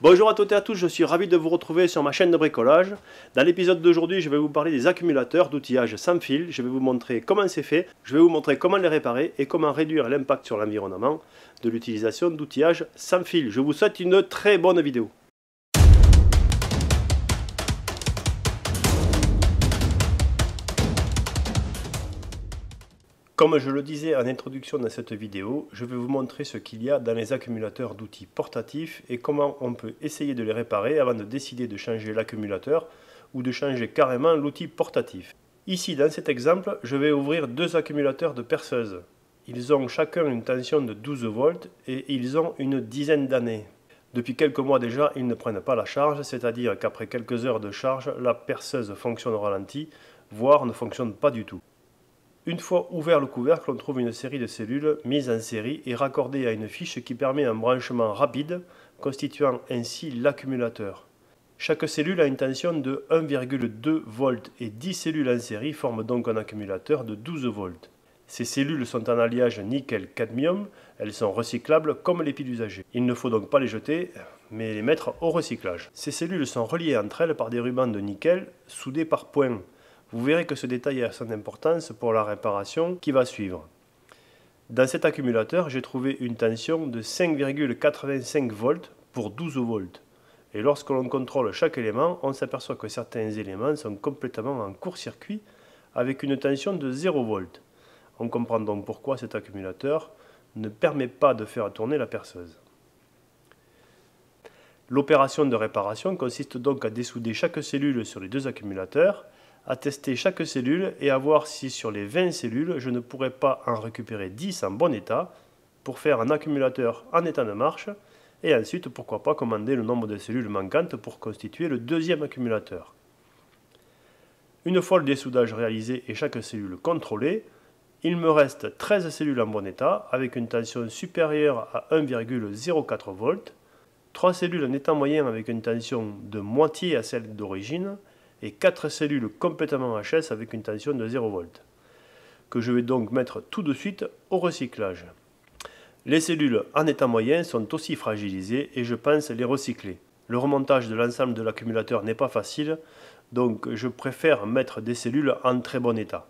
Bonjour à toutes et à tous, je suis ravi de vous retrouver sur ma chaîne de bricolage. Dans l'épisode d'aujourd'hui, je vais vous parler des accumulateurs d'outillage sans fil. Je vais vous montrer comment c'est fait, je vais vous montrer comment les réparer et comment réduire l'impact sur l'environnement de l'utilisation d'outillage sans fil. Je vous souhaite une très bonne vidéo. Comme je le disais en introduction dans cette vidéo, je vais vous montrer ce qu'il y a dans les accumulateurs d'outils portatifs et comment on peut essayer de les réparer avant de décider de changer l'accumulateur ou de changer carrément l'outil portatif. Ici, dans cet exemple, je vais ouvrir deux accumulateurs de perceuse. Ils ont chacun une tension de 12 volts et ils ont une dizaine d'années. Depuis quelques mois déjà, ils ne prennent pas la charge, c'est-à-dire qu'après quelques heures de charge, la perceuse fonctionne au ralenti, voire ne fonctionne pas du tout. Une fois ouvert le couvercle, on trouve une série de cellules mises en série et raccordées à une fiche qui permet un branchement rapide, constituant ainsi l'accumulateur. Chaque cellule a une tension de 1,2 V et 10 cellules en série forment donc un accumulateur de 12 V. Ces cellules sont en alliage nickel-cadmium, elles sont recyclables comme les piles usagées. Il ne faut donc pas les jeter, mais les mettre au recyclage. Ces cellules sont reliées entre elles par des rubans de nickel soudés par points. Vous verrez que ce détail a son importance pour la réparation qui va suivre. Dans cet accumulateur, j'ai trouvé une tension de 5,85 volts pour 12 volts. Et lorsque l'on contrôle chaque élément, on s'aperçoit que certains éléments sont complètement en court-circuit avec une tension de 0 volts. On comprend donc pourquoi cet accumulateur ne permet pas de faire tourner la perceuse. L'opération de réparation consiste donc à dessouder chaque cellule sur les deux accumulateurs à tester chaque cellule et à voir si sur les 20 cellules, je ne pourrais pas en récupérer 10 en bon état pour faire un accumulateur en état de marche et ensuite pourquoi pas commander le nombre de cellules manquantes pour constituer le deuxième accumulateur. Une fois le dessoudage réalisé et chaque cellule contrôlée, il me reste 13 cellules en bon état avec une tension supérieure à 1,04 volts, 3 cellules en état moyen avec une tension de moitié à celle d'origine et 4 cellules complètement HS avec une tension de 0 V, que je vais donc mettre tout de suite au recyclage. Les cellules en état moyen sont aussi fragilisées et je pense les recycler. Le remontage de l'ensemble de l'accumulateur n'est pas facile, donc je préfère mettre des cellules en très bon état.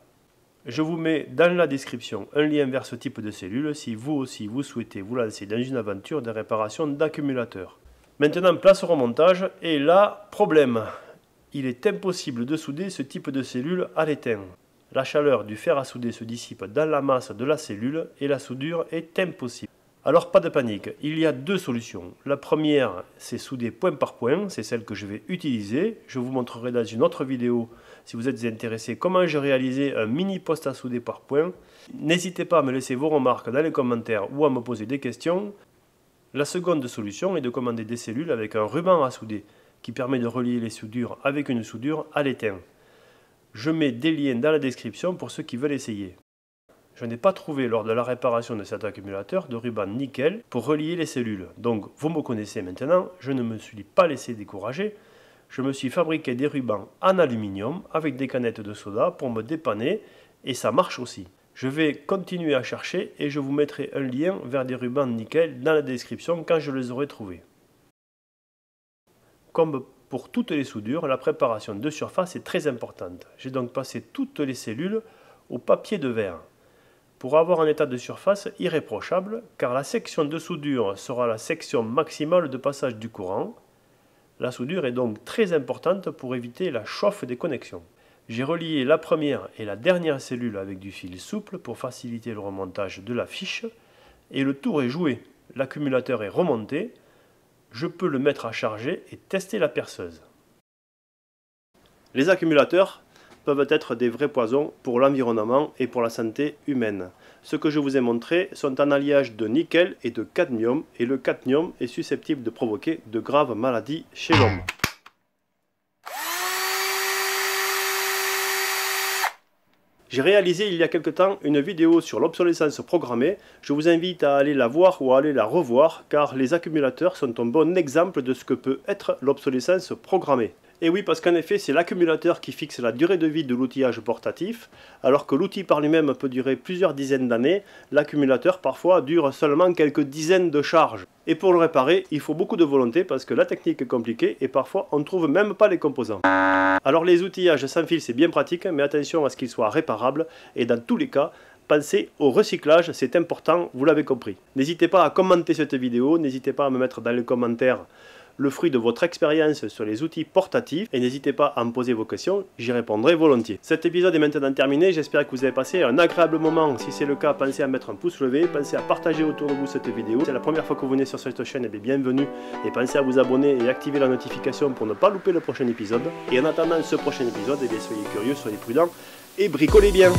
Je vous mets dans la description un lien vers ce type de cellules si vous aussi vous souhaitez vous lancer dans une aventure de réparation d'accumulateur Maintenant, place au remontage et là, problème. Il est impossible de souder ce type de cellule à l'étain. La chaleur du fer à souder se dissipe dans la masse de la cellule et la soudure est impossible. Alors pas de panique, il y a deux solutions. La première, c'est souder point par point, c'est celle que je vais utiliser. Je vous montrerai dans une autre vidéo, si vous êtes intéressé, comment j'ai réalisé un mini poste à souder par point. N'hésitez pas à me laisser vos remarques dans les commentaires ou à me poser des questions. La seconde solution est de commander des cellules avec un ruban à souder qui permet de relier les soudures avec une soudure à l'étain. Je mets des liens dans la description pour ceux qui veulent essayer. Je n'ai pas trouvé lors de la réparation de cet accumulateur de ruban nickel pour relier les cellules. Donc vous me connaissez maintenant, je ne me suis pas laissé décourager. Je me suis fabriqué des rubans en aluminium avec des canettes de soda pour me dépanner et ça marche aussi. Je vais continuer à chercher et je vous mettrai un lien vers des rubans nickel dans la description quand je les aurai trouvés. Comme pour toutes les soudures, la préparation de surface est très importante. J'ai donc passé toutes les cellules au papier de verre pour avoir un état de surface irréprochable car la section de soudure sera la section maximale de passage du courant. La soudure est donc très importante pour éviter la chauffe des connexions. J'ai relié la première et la dernière cellule avec du fil souple pour faciliter le remontage de la fiche et le tour est joué. L'accumulateur est remonté, je peux le mettre à charger et tester la perceuse. Les accumulateurs peuvent être des vrais poisons pour l'environnement et pour la santé humaine. Ce que je vous ai montré sont un alliage de nickel et de cadmium et le cadmium est susceptible de provoquer de graves maladies chez l'homme. J'ai réalisé il y a quelque temps une vidéo sur l'obsolescence programmée, je vous invite à aller la voir ou à aller la revoir car les accumulateurs sont un bon exemple de ce que peut être l'obsolescence programmée. Et oui, parce qu'en effet, c'est l'accumulateur qui fixe la durée de vie de l'outillage portatif. Alors que l'outil par lui-même peut durer plusieurs dizaines d'années, l'accumulateur parfois dure seulement quelques dizaines de charges. Et pour le réparer, il faut beaucoup de volonté parce que la technique est compliquée et parfois on ne trouve même pas les composants. Alors les outillages sans fil, c'est bien pratique, mais attention à ce qu'ils soient réparables et dans tous les cas, Pensez au recyclage, c'est important, vous l'avez compris. N'hésitez pas à commenter cette vidéo, n'hésitez pas à me mettre dans les commentaires le fruit de votre expérience sur les outils portatifs et n'hésitez pas à me poser vos questions, j'y répondrai volontiers. Cet épisode est maintenant terminé, j'espère que vous avez passé un agréable moment. Si c'est le cas, pensez à mettre un pouce levé, pensez à partager autour de vous cette vidéo. C'est la première fois que vous venez sur cette chaîne, eh bienvenue et pensez à vous abonner et activer la notification pour ne pas louper le prochain épisode. Et en attendant ce prochain épisode, eh bien soyez curieux, soyez prudents et bricolez bien.